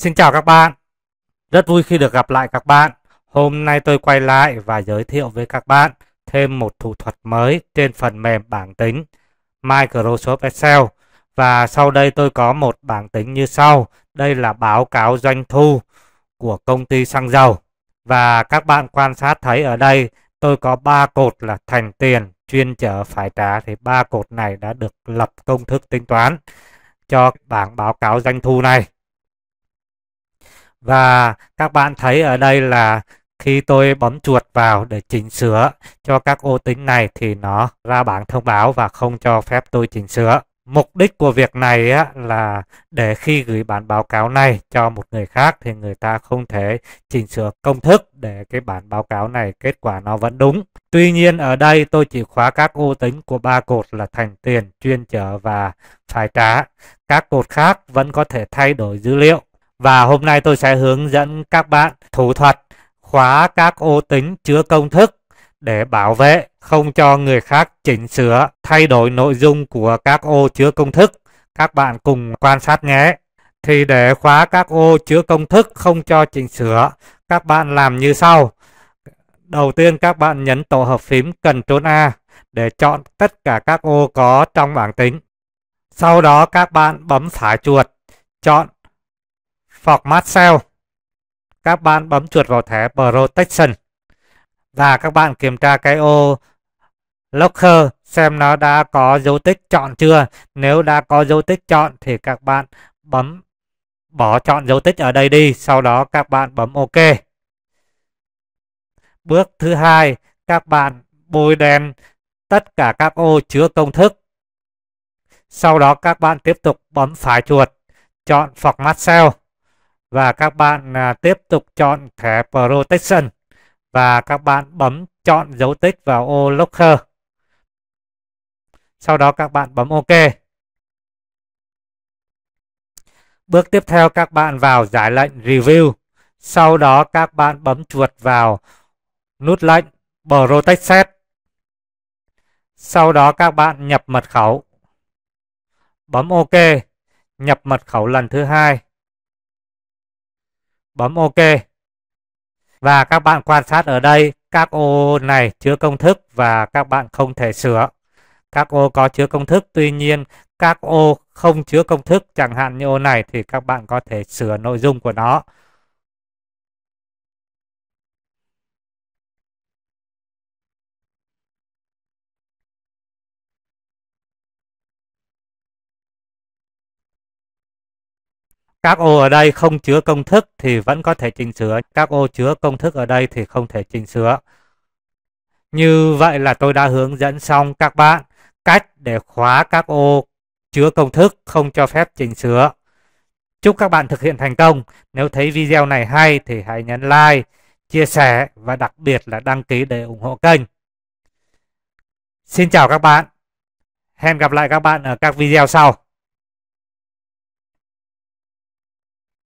Xin chào các bạn. Rất vui khi được gặp lại các bạn. Hôm nay tôi quay lại và giới thiệu với các bạn thêm một thủ thuật mới trên phần mềm bảng tính Microsoft Excel. Và sau đây tôi có một bảng tính như sau. Đây là báo cáo doanh thu của công ty xăng dầu. Và các bạn quan sát thấy ở đây tôi có ba cột là thành tiền, chuyên trở phải trả thì ba cột này đã được lập công thức tính toán cho bảng báo cáo doanh thu này và các bạn thấy ở đây là khi tôi bấm chuột vào để chỉnh sửa cho các ô tính này thì nó ra bảng thông báo và không cho phép tôi chỉnh sửa. Mục đích của việc này á, là để khi gửi bản báo cáo này cho một người khác thì người ta không thể chỉnh sửa công thức để cái bản báo cáo này kết quả nó vẫn đúng. Tuy nhiên ở đây tôi chỉ khóa các ô tính của ba cột là thành tiền, chuyên trở và phải trả. Các cột khác vẫn có thể thay đổi dữ liệu và hôm nay tôi sẽ hướng dẫn các bạn thủ thuật khóa các ô tính chứa công thức để bảo vệ không cho người khác chỉnh sửa thay đổi nội dung của các ô chứa công thức. Các bạn cùng quan sát nhé. Thì để khóa các ô chứa công thức không cho chỉnh sửa, các bạn làm như sau. Đầu tiên các bạn nhấn tổ hợp phím cần trốn A để chọn tất cả các ô có trong bảng tính. Sau đó các bạn bấm phải chuột, chọn format cell. Các bạn bấm chuột vào thẻ protection và các bạn kiểm tra cái ô Locker xem nó đã có dấu tích chọn chưa. Nếu đã có dấu tích chọn thì các bạn bấm bỏ chọn dấu tích ở đây đi. Sau đó các bạn bấm OK. Bước thứ hai, các bạn bôi đen tất cả các ô chứa công thức. Sau đó các bạn tiếp tục bấm phải chuột, chọn format cell và các bạn à, tiếp tục chọn thẻ Protection và các bạn bấm chọn dấu tích vào ô Locker. Sau đó các bạn bấm OK. Bước tiếp theo các bạn vào giải lệnh Review. Sau đó các bạn bấm chuột vào nút lệnh Protect Set. Sau đó các bạn nhập mật khẩu. Bấm OK. Nhập mật khẩu lần thứ hai bấm OK. Và các bạn quan sát ở đây, các ô này chứa công thức và các bạn không thể sửa. Các ô có chứa công thức, tuy nhiên các ô không chứa công thức, chẳng hạn như ô này thì các bạn có thể sửa nội dung của nó. Các ô ở đây không chứa công thức thì vẫn có thể chỉnh sửa. Các ô chứa công thức ở đây thì không thể chỉnh sửa. Như vậy là tôi đã hướng dẫn xong các bạn cách để khóa các ô chứa công thức không cho phép chỉnh sửa. Chúc các bạn thực hiện thành công. Nếu thấy video này hay thì hãy nhấn like, chia sẻ và đặc biệt là đăng ký để ủng hộ kênh. Xin chào các bạn. Hẹn gặp lại các bạn ở các video sau.